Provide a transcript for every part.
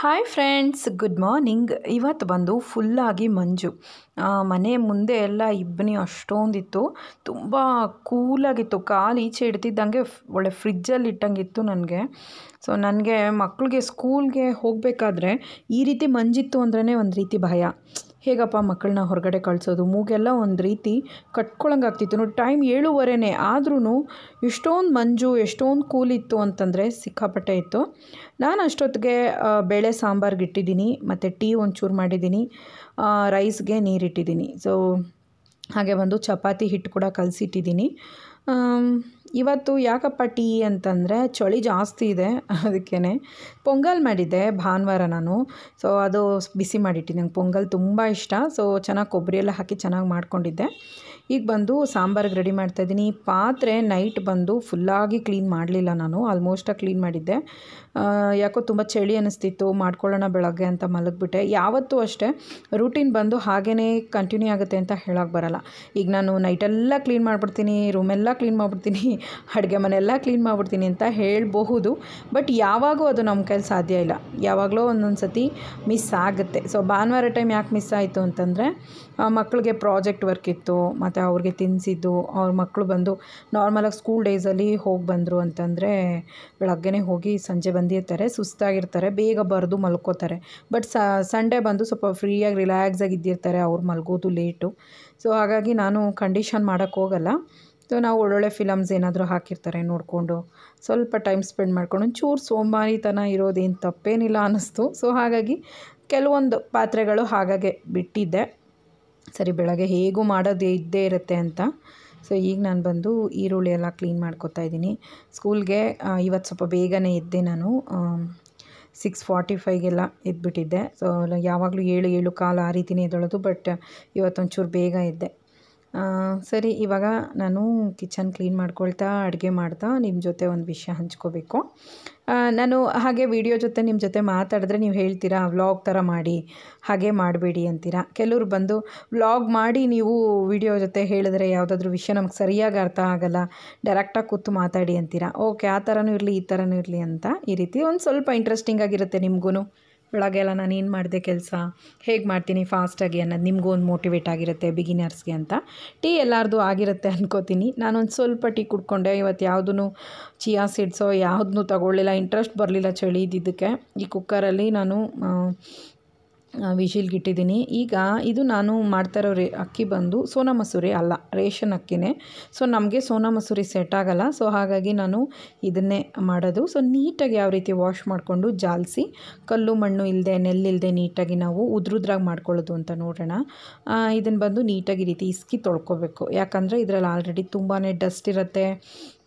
hi friends good morning ಇವತ್ತು ಬಂದು ಫುಲ್ಲಾಗಿ ಮಂಜು ಮನೆ ಮುಂದೆ ಎಲ್ಲ ಇಬ್ಬನಿ ಅಷ್ಟೊಂದಿತ್ತು ತುಂಬ ಕೂಲಾಗಿತ್ತು ಕಾಲು ಈಚೆ ಇಡ್ತಿದ್ದಂಗೆ ಒಳ್ಳೆ ಫ್ರಿಜ್ಜಲ್ಲಿ ಇಟ್ಟಂಗಿತ್ತು ನನಗೆ ಸೊ ನನಗೆ ಮಕ್ಕಳಿಗೆ ಸ್ಕೂಲ್ಗೆ ಹೋಗಬೇಕಾದ್ರೆ ಈ ರೀತಿ ಮಂಜಿತ್ತು ಅಂದ್ರೇ ಒಂದು ರೀತಿ ಭಯ ಹೇಗಪ್ಪ ಮಕ್ಕಳನ್ನ ಹೊರಗಡೆ ಕಳಿಸೋದು ಮೂಗೆಲ್ಲ ಒಂದು ರೀತಿ ಕಟ್ಕೊಳಂಗೆ ಟೈಮ್ ಏಳುವರೆನೇ ಆದ್ರೂ ಎಷ್ಟೊಂದು ಮಂಜು ಎಷ್ಟೊಂದು ಕೂಲಿತ್ತು ಅಂತಂದರೆ ಸಿಕ್ಕಾಪಟ್ಟೆ ಇತ್ತು ನಾನು ಅಷ್ಟೊತ್ತಿಗೆ ಬೇಳೆ ಸಾಂಬಾರ್ಗೆ ಇಟ್ಟಿದ್ದೀನಿ ಮತ್ತು ಟೀ ಒಂಚೂರು ಮಾಡಿದ್ದೀನಿ ರೈಸ್ಗೆ ನೀರಿಟ್ಟಿದ್ದೀನಿ ಸೊ ಹಾಗೆ ಬಂದು ಚಪಾತಿ ಹಿಟ್ಟು ಕೂಡ ಕಲಸಿಟ್ಟಿದ್ದೀನಿ ಇವತ್ತು ಯಾಕಪ್ಪ ಟೀ ಅಂತಂದರೆ ಚಳಿ ಜಾಸ್ತಿ ಇದೆ ಅದಕ್ಕೇ ಪೊಂಗಲ್ ಮಾಡಿದ್ದೆ ಭಾನುವಾರ ನಾನು ಸೊ ಅದು ಬಿಸಿ ಮಾಡಿಟ್ಟಿದ್ದೆ ನಂಗೆ ಪೊಂಗಲ್ ತುಂಬ ಇಷ್ಟ ಸೊ ಚೆನ್ನಾಗಿ ಕೊಬ್ಬರಿ ಎಲ್ಲ ಹಾಕಿ ಚೆನ್ನಾಗಿ ಮಾಡ್ಕೊಂಡಿದ್ದೆ ಈಗ ಬಂದು ಸಾಂಬಾರಿಗೆ ರೆಡಿ ಮಾಡ್ತಾಯಿದ್ದೀನಿ ಪಾತ್ರೆ ನೈಟ್ ಬಂದು ಫುಲ್ಲಾಗಿ ಕ್ಲೀನ್ ಮಾಡಲಿಲ್ಲ ನಾನು ಆಲ್ಮೋಸ್ಟಾಗಿ ಕ್ಲೀನ್ ಮಾಡಿದ್ದೆ ಯಾಕೋ ತುಂಬ ಚಳಿ ಅನ್ನಿಸ್ತಿತ್ತು ಮಾಡ್ಕೊಳ್ಳೋಣ ಬೆಳಗ್ಗೆ ಅಂತ ಮಲಗಿಬಿಟ್ಟೆ ಯಾವತ್ತೂ ಅಷ್ಟೇ ರೂಟೀನ್ ಬಂದು ಹಾಗೇ ಕಂಟಿನ್ಯೂ ಆಗುತ್ತೆ ಅಂತ ಹೇಳೋಕೆ ಬರಲ್ಲ ಈಗ ನಾನು ನೈಟೆಲ್ಲ ಕ್ಲೀನ್ ಮಾಡಿಬಿಡ್ತೀನಿ ರೂಮೆಲ್ಲ ಕ್ಲೀನ್ ಮಾಡಿಬಿಡ್ತೀನಿ ಅಡುಗೆ ಮನೆಯೆಲ್ಲ ಕ್ಲೀನ್ ಮಾಡಿಬಿಡ್ತೀನಿ ಅಂತ ಹೇಳಬಹುದು ಬಟ್ ಯಾವಾಗೂ ಅದು ನಮ್ಮ ಕೈಲಿ ಸಾಧ್ಯ ಇಲ್ಲ ಯಾವಾಗಲೂ ಒಂದೊಂದು ಸತಿ ಮಿಸ್ ಆಗುತ್ತೆ ಸೊ ಭಾನುವಾರ ಟೈಮ್ ಯಾಕೆ ಮಿಸ್ ಆಯಿತು ಅಂತಂದರೆ ಮಕ್ಕಳಿಗೆ ಪ್ರಾಜೆಕ್ಟ್ ವರ್ಕ್ ಇತ್ತು ಮತ್ತು ಅವ್ರಿಗೆ ತಿನ್ನಿಸಿದ್ದು ಅವ್ರ ಮಕ್ಕಳು ಬಂದು ನಾರ್ಮಲಾಗಿ ಸ್ಕೂಲ್ ಡೇಸಲ್ಲಿ ಹೋಗಿ ಬಂದರು ಅಂತಂದರೆ ಬೆಳಗ್ಗೆನೇ ಹೋಗಿ ಸಂಜೆ ಬಂದಿರ್ತಾರೆ ಸುಸ್ತಾಗಿರ್ತಾರೆ ಬೇಗ ಬರೆದು ಮಲ್ಕೋತಾರೆ ಬಟ್ ಸಂಡೇ ಬಂದು ಸ್ವಲ್ಪ ಫ್ರೀಯಾಗಿ ರಿಲ್ಯಾಕ್ಸಾಗಿ ಇದ್ದಿರ್ತಾರೆ ಅವ್ರು ಮಲ್ಗೋದು ಲೇಟು ಸೊ ಹಾಗಾಗಿ ನಾನು ಕಂಡೀಷನ್ ಮಾಡೋಕ್ಕೋಗಲ್ಲ ಹೋಗಲ್ಲ ಸೊ ನಾವು ಒಳ್ಳೊಳ್ಳೆ ಫಿಲಮ್ಸ್ ಏನಾದರೂ ಹಾಕಿರ್ತಾರೆ ನೋಡಿಕೊಂಡು ಸ್ವಲ್ಪ ಟೈಮ್ ಸ್ಪೆಂಡ್ ಮಾಡ್ಕೊಂಡು ಒಂಚೂರು ಸೋಮಾರಿತನ ಇರೋದೇನು ತಪ್ಪೇನಿಲ್ಲ ಅನ್ನಿಸ್ತು ಸೊ ಹಾಗಾಗಿ ಕೆಲವೊಂದು ಪಾತ್ರೆಗಳು ಹಾಗಾಗೆ ಬಿಟ್ಟಿದ್ದೆ ಸರಿ ಬೆಳಗ್ಗೆ ಹೇಗೂ ಮಾಡೋದು ಇದ್ದೇ ಇರುತ್ತೆ ಅಂತ ಸೊ ಈಗ ನಾನು ಬಂದು ಈರುಳ್ಳಿ ಎಲ್ಲ ಕ್ಲೀನ್ ಮಾಡ್ಕೋತಾ ಇದ್ದೀನಿ ಸ್ಕೂಲ್ಗೆ ಇವತ್ತು ಸ್ವಲ್ಪ ಬೇಗನೆ ಇದ್ದೆ ನಾನು ಸಿಕ್ಸ್ ಫಾರ್ಟಿ ಫೈಗೆಲ್ಲ ಎದ್ಬಿಟ್ಟಿದ್ದೆ ಸೊ ಯಾವಾಗಲೂ ಏಳು ಏಳು ಕಾಲು ಆ ರೀತಿನೇ ಎದ್ದೊಳೋದು ಬಟ್ ಇವತ್ತೊಂಚೂರು ಬೇಗ ಇದ್ದೆ ಸರಿ ಇವಾಗ ನಾನು ಕಿಚನ್ ಕ್ಲೀನ್ ಮಾಡ್ಕೊಳ್ತಾ ಅಡುಗೆ ಮಾಡ್ತಾ ನಿಮ್ಮ ಜೊತೆ ಒಂದು ವಿಷಯ ಹಂಚ್ಕೋಬೇಕು ನಾನು ಹಾಗೆ ವಿಡಿಯೋ ಜೊತೆ ನಿಮ್ಮ ಜೊತೆ ಮಾತಾಡಿದ್ರೆ ನೀವು ಹೇಳ್ತೀರಾ ವ್ಲಾಗ್ ಥರ ಮಾಡಿ ಹಾಗೆ ಮಾಡಬೇಡಿ ಅಂತೀರಾ ಕೆಲವರು ಬಂದು ವ್ಲಾಗ್ ಮಾಡಿ ನೀವು ವಿಡಿಯೋ ಜೊತೆ ಹೇಳಿದ್ರೆ ಯಾವುದಾದ್ರೂ ವಿಷಯ ನಮ್ಗೆ ಸರಿಯಾಗಿ ಅರ್ಥ ಆಗಲ್ಲ ಡೈರೆಕ್ಟಾಗಿ ಕೂತು ಮಾತಾಡಿ ಅಂತೀರಾ ಓಕೆ ಆ ಥರನೂ ಇರಲಿ ಈ ಥರನೂ ಇರಲಿ ಅಂತ ಈ ರೀತಿ ಒಂದು ಸ್ವಲ್ಪ ಇಂಟ್ರೆಸ್ಟಿಂಗ್ ಆಗಿರುತ್ತೆ ನಿಮಗೂ ಒಳಗೆಲ್ಲ ನಾನು ಏನು ಮಾಡಿದೆ ಕೆಲಸ ಹೇಗೆ ಮಾಡ್ತೀನಿ ಫಾಸ್ಟಾಗಿ ಅನ್ನೋದು ನಿಮಗೂ ಒಂದು ಮೋಟಿವೇಟ್ ಆಗಿರುತ್ತೆ ಬಿಗಿನರ್ಸ್ಗೆ ಅಂತ ಟೀ ಎಲ್ಲಾರ್ದು ಆಗಿರುತ್ತೆ ಅನ್ಕೋತೀನಿ ನಾನೊಂದು ಸ್ವಲ್ಪ ಟೀ ಕುಡ್ಕೊಂಡೆ ಇವತ್ತು ಯಾವುದೂ ಚಿಯಾ ಸೀಡ್ಸೋ ಯಾವುದನ್ನೂ ತಗೊಳ್ಳಿಲ್ಲ ಇಂಟ್ರೆಸ್ಟ್ ಬರಲಿಲ್ಲ ಚಳಿ ಇದ್ದಿದ್ದಕ್ಕೆ ಈ ಕುಕ್ಕರಲ್ಲಿ ನಾನು ವಿಶಿಲ್ಗಿಟ್ಟಿದ್ದೀನಿ ಈಗ ಇದು ನಾನು ಇರೋ ರೇ ಅಕ್ಕಿ ಬಂದು ಸೋನಾ ಮಸೂರಿ ಅಲ್ಲ ರೇಷನ್ ಅಕ್ಕಿನೇ ಸೊ ನಮಗೆ ಸೋನಾ ಮಸೂರಿ ಸೆಟ್ ಆಗೋಲ್ಲ ಸೊ ಹಾಗಾಗಿ ನಾನು ಇದನ್ನೇ ಮಾಡೋದು ಸೊ ನೀಟಾಗಿ ಯಾವ ರೀತಿ ವಾಶ್ ಮಾಡಿಕೊಂಡು ಜಾಲಿಸಿ ಕಲ್ಲು ಮಣ್ಣು ಇಲ್ಲದೆ ನೆಲ್ಲಿಲ್ಲದೆ ನೀಟಾಗಿ ನಾವು ಉದ್ರುದ್ರಾಗಿ ಮಾಡ್ಕೊಳ್ಳೋದು ಅಂತ ನೋಡೋಣ ಇದನ್ನು ಬಂದು ನೀಟಾಗಿ ರೀತಿ ಇಸ್ಕಿ ತೊಳ್ಕೊಬೇಕು ಯಾಕಂದರೆ ಇದರಲ್ಲಿ ಆಲ್ರೆಡಿ ತುಂಬಾ ಡಸ್ಟ್ ಇರುತ್ತೆ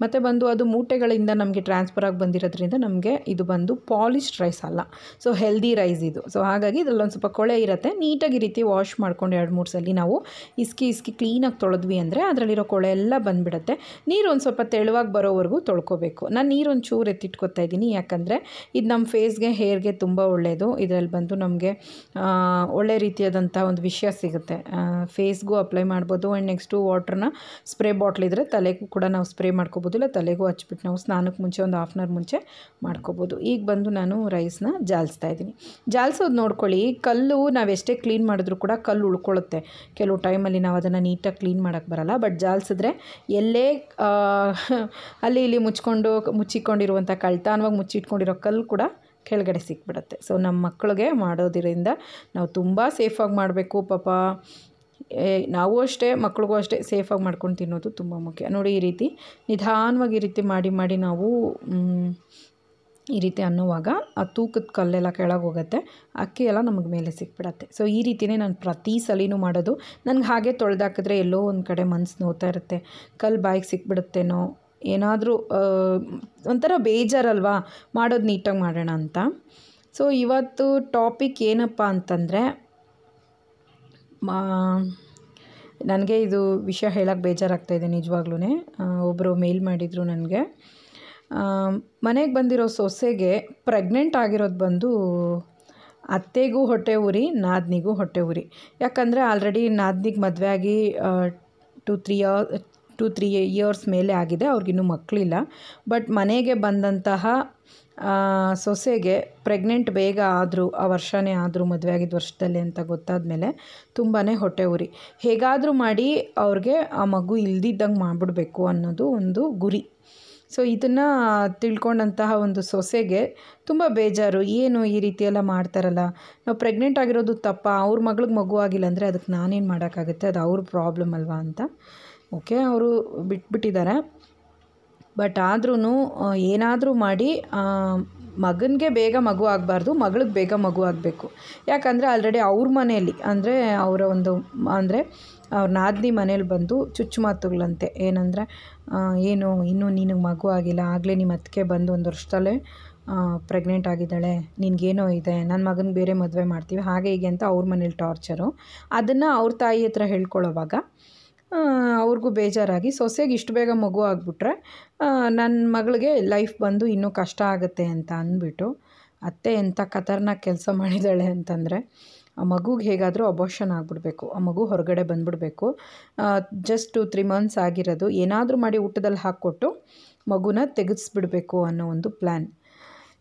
ಮತ್ತು ಬಂದು ಅದು ಮೂಟೆಗಳಿಂದ ನಮಗೆ ಟ್ರಾನ್ಸ್ಫರ್ ಆಗಿ ಬಂದಿರೋದ್ರಿಂದ ನಮಗೆ ಇದು ಬಂದು ಪಾಲಿಶ್ಡ್ ರೈಸ್ ಅಲ್ಲ ಸೊ ಹೆಲ್ದಿ ರೈಸ್ ಇದು ಸೊ ಹಾಗಾಗಿ ಒಂದು ಸ್ವಲ್ಪ ಕೊಳೆ ಇರುತ್ತೆ ನೀಟಾಗಿ ರೀತಿ ವಾಶ್ ಮಾಡ್ಕೊಂಡು ಎರಡು ಮೂರು ಸಲ ನಾವು ಇಸ್ಕಿ ಇಸ್ಕಿ ಕ್ಲೀನಾಗಿ ತೊಳೆದ್ವಿ ಅಂದರೆ ಅದರಲ್ಲಿರೋ ಕೊಳೆ ಎಲ್ಲ ಬಂದುಬಿಡುತ್ತೆ ನೀರು ಒಂದು ಸ್ವಲ್ಪ ತೆಳುವಾಗಿ ಬರೋವರೆಗೂ ತೊಳ್ಕೊಬೇಕು ನಾನು ಒಂದು ಚೂರು ಎತ್ತಿಟ್ಕೊತಾ ಇದ್ದೀನಿ ಯಾಕಂದರೆ ಇದು ನಮ್ಮ ಫೇಸ್ಗೆ ಹೇರ್ಗೆ ತುಂಬ ಒಳ್ಳೆಯದು ಇದರಲ್ಲಿ ಬಂದು ನಮಗೆ ಒಳ್ಳೆ ರೀತಿಯಾದಂಥ ಒಂದು ವಿಷಯ ಸಿಗುತ್ತೆ ಫೇಸ್ಗೂ ಅಪ್ಲೈ ಮಾಡ್ಬೋದು ಆ್ಯಂಡ್ ನೆಕ್ಸ್ಟು ವಾಟ್ರನ್ನ ಸ್ಪ್ರೇ ಬಾಟ್ಲ್ ಇದ್ದರೆ ತಲೆಗೂ ಕೂಡ ನಾವು ಸ್ಪ್ರೇ ಮಾಡ್ಕೋಬೋದು ಇಲ್ಲ ತಲೆಗೂ ಹಚ್ಬಿಟ್ಟು ನಾವು ಸ್ನಾನಕ್ಕೆ ಮುಂಚೆ ಒಂದು ಹಾಫ್ ಅನ್ ಅವರ್ ಮುಂಚೆ ಮಾಡ್ಕೋಬೋದು ಈಗ ಬಂದು ನಾನು ರೈಸ್ನ ಜಾಲಿಸ್ತಾ ಇದ್ದೀನಿ ಜಾಲಿಸೋದು ನೋಡ್ಕೊಳ್ಳಿ ಕಲ್ಲು ನಾವೆಷ್ಟೇ ಕ್ಲೀನ್ ಮಾಡಿದ್ರೂ ಕೂಡ ಕಲ್ಲು ಉಳ್ಕೊಳ್ಳುತ್ತೆ ಕೆಲವು ಟೈಮಲ್ಲಿ ನಾವು ಅದನ್ನು ನೀಟಾಗಿ ಕ್ಲೀನ್ ಮಾಡೋಕ್ಕೆ ಬರಲ್ಲ ಬಟ್ ಜಾಲಿಸಿದ್ರೆ ಎಲ್ಲೇ ಅಲ್ಲಿ ಇಲ್ಲಿ ಮುಚ್ಕೊಂಡು ಮುಚ್ಚಿಕೊಂಡಿರುವಂಥ ಕಳ್ತಾನವಾಗಿ ಮುಚ್ಚಿಟ್ಕೊಂಡಿರೋ ಕಲ್ಲು ಕೂಡ ಕೆಳಗಡೆ ಸಿಕ್ಬಿಡುತ್ತೆ ಸೊ ನಮ್ಮ ಮಕ್ಕಳಿಗೆ ಮಾಡೋದರಿಂದ ನಾವು ತುಂಬ ಸೇಫಾಗಿ ಮಾಡಬೇಕು ಪಾಪ ನಾವು ಅಷ್ಟೇ ಮಕ್ಳಿಗೂ ಅಷ್ಟೇ ಸೇಫಾಗಿ ಮಾಡ್ಕೊಂಡು ತಿನ್ನೋದು ತುಂಬ ಮುಖ್ಯ ನೋಡಿ ಈ ರೀತಿ ನಿಧಾನವಾಗಿ ಈ ರೀತಿ ಮಾಡಿ ಮಾಡಿ ನಾವು ಈ ರೀತಿ ಅನ್ನುವಾಗ ಆ ತೂಕದ ಕಲ್ಲೆಲ್ಲ ಕೆಳಗೆ ಹೋಗುತ್ತೆ ಅಕ್ಕಿ ಎಲ್ಲ ನಮಗೆ ಮೇಲೆ ಸಿಕ್ಬಿಡತ್ತೆ ಸೊ ಈ ರೀತಿಯೇ ನಾನು ಪ್ರತಿ ಸಲಿನೂ ಮಾಡೋದು ನನಗೆ ಹಾಗೆ ತೊಳೆದಾಕಿದ್ರೆ ಎಲ್ಲೋ ಒಂದು ಕಡೆ ಮನ್ಸು ನೋತಾ ಇರುತ್ತೆ ಕಲ್ಲು ಬಾಯಿಗೆ ಸಿಕ್ಬಿಡುತ್ತೇನೋ ಏನಾದರೂ ಒಂಥರ ಬೇಜಾರಲ್ವಾ ಮಾಡೋದು ನೀಟಾಗಿ ಮಾಡೋಣ ಅಂತ ಸೊ ಇವತ್ತು ಟಾಪಿಕ್ ಏನಪ್ಪ ಅಂತಂದರೆ ಮಾ ನನಗೆ ಇದು ವಿಷಯ ಹೇಳೋಕ್ಕೆ ಬೇಜಾರಾಗ್ತಾಯಿದೆ ನಿಜವಾಗ್ಲೂ ಒಬ್ಬರು ಮೇಲ್ ಮಾಡಿದರು ನನಗೆ ಮನೆಗೆ ಬಂದಿರೋ ಸೊಸೆಗೆ ಪ್ರೆಗ್ನೆಂಟ್ ಆಗಿರೋದು ಬಂದು ಅತ್ತೆಗೂ ಹೊಟ್ಟೆ ಉರಿ ನಾದ್ನಿಗೂ ಹೊಟ್ಟೆ ಉರಿ ಯಾಕಂದರೆ ಆಲ್ರೆಡಿ ನಾದ್ನಿಗೆ ಮದುವೆ ಆಗಿ ಟೂ ತ್ರೀ ಅವರ್ ಟು ತ್ರೀ ಇಯರ್ಸ್ ಮೇಲೆ ಆಗಿದೆ ಅವ್ರಿಗಿನ್ನೂ ಮಕ್ಕಳಿಲ್ಲ ಬಟ್ ಮನೆಗೆ ಬಂದಂತಹ ಸೊಸೆಗೆ ಪ್ರೆಗ್ನೆಂಟ್ ಬೇಗ ಆದರೂ ಆ ವರ್ಷನೇ ಆದರೂ ಮದುವೆ ಆಗಿದ್ದ ವರ್ಷದಲ್ಲಿ ಅಂತ ಗೊತ್ತಾದ ಮೇಲೆ ತುಂಬಾ ಹೊಟ್ಟೆ ಉರಿ ಹೇಗಾದರೂ ಮಾಡಿ ಅವ್ರಿಗೆ ಆ ಮಗು ಇಲ್ದಿದ್ದಂಗೆ ಮಾಡಿಬಿಡ್ಬೇಕು ಅನ್ನೋದು ಒಂದು ಗುರಿ ಸೊ ಇದನ್ನು ತಿಳ್ಕೊಂಡಂತಹ ಒಂದು ಸೊಸೆಗೆ ತುಂಬ ಬೇಜಾರು ಏನು ಈ ರೀತಿಯೆಲ್ಲ ಮಾಡ್ತಾರಲ್ಲ ನಾವು ಪ್ರೆಗ್ನೆಂಟ್ ಆಗಿರೋದು ತಪ್ಪ ಅವ್ರ ಮಗಳಿಗೆ ಮಗು ಆಗಿಲ್ಲ ಅಂದರೆ ಅದಕ್ಕೆ ನಾನೇನು ಮಾಡೋಕ್ಕಾಗುತ್ತೆ ಅದು ಅವ್ರ ಪ್ರಾಬ್ಲಮ್ ಅಲ್ವಾ ಅಂತ ಓಕೆ ಅವರು ಬಿಟ್ಬಿಟ್ಟಿದ್ದಾರೆ ಬಟ್ ಆದ್ರೂ ಏನಾದರೂ ಮಾಡಿ ಮಗನಿಗೆ ಬೇಗ ಮಗು ಆಗಬಾರ್ದು ಮಗಳಿಗೆ ಬೇಗ ಮಗು ಆಗಬೇಕು ಯಾಕಂದರೆ ಆಲ್ರೆಡಿ ಅವ್ರ ಮನೆಯಲ್ಲಿ ಅಂದರೆ ಅವರ ಒಂದು ಅಂದರೆ ಅವ್ರ ನಾದಿನಿ ಮನೇಲಿ ಬಂದು ಚುಚ್ಚು ಮಾತುಗಳಂತೆ ಏನಂದರೆ ಏನು ಇನ್ನೂ ನಿನಗೆ ಮಗು ಆಗಿಲ್ಲ ಆಗಲೇ ನಿಮ್ಮ ಅತ್ತಿಗೆ ಬಂದು ಒಂದು ವರ್ಷದಲ್ಲೇ ಪ್ರೆಗ್ನೆಂಟ್ ಆಗಿದ್ದಾಳೆ ನಿನಗೇನೋ ಇದೆ ನನ್ನ ಮಗನ ಬೇರೆ ಮದುವೆ ಮಾಡ್ತೀವಿ ಹಾಗೆ ಹೀಗೆ ಅಂತ ಅವ್ರ ಮನೇಲಿ ಟಾರ್ಚರು ಅದನ್ನು ಅವ್ರ ತಾಯಿ ಹತ್ರ ಹೇಳ್ಕೊಳ್ಳೋವಾಗ ಅವ್ರಿಗೂ ಬೇಜಾರಾಗಿ ಸೊಸೆಗೆ ಇಷ್ಟು ಬೇಗ ಮಗು ಆಗಿಬಿಟ್ರೆ ನನ್ನ ಮಗಳಿಗೆ ಲೈಫ್ ಬಂದು ಇನ್ನೂ ಕಷ್ಟ ಆಗುತ್ತೆ ಅಂತ ಅಂದ್ಬಿಟ್ಟು ಅತ್ತೆ ಎಂಥ ಕತರ್ನಾಗ ಕೆಲಸ ಮಾಡಿದ್ದಾಳೆ ಅಂತಂದರೆ ಆ ಮಗುಗೆ ಹೇಗಾದರೂ ಅಬಾಷನ್ ಆಗಿಬಿಡ್ಬೇಕು ಆ ಮಗು ಹೊರಗಡೆ ಬಂದ್ಬಿಡಬೇಕು ಜಸ್ಟ್ ಟು ತ್ರೀ ಮಂತ್ಸ್ ಆಗಿರೋದು ಏನಾದರೂ ಮಾಡಿ ಊಟದಲ್ಲಿ ಹಾಕ್ಕೊಟ್ಟು ಮಗುನ ತೆಗೆಸ್ಬಿಡಬೇಕು ಅನ್ನೋ ಒಂದು ಪ್ಲ್ಯಾನ್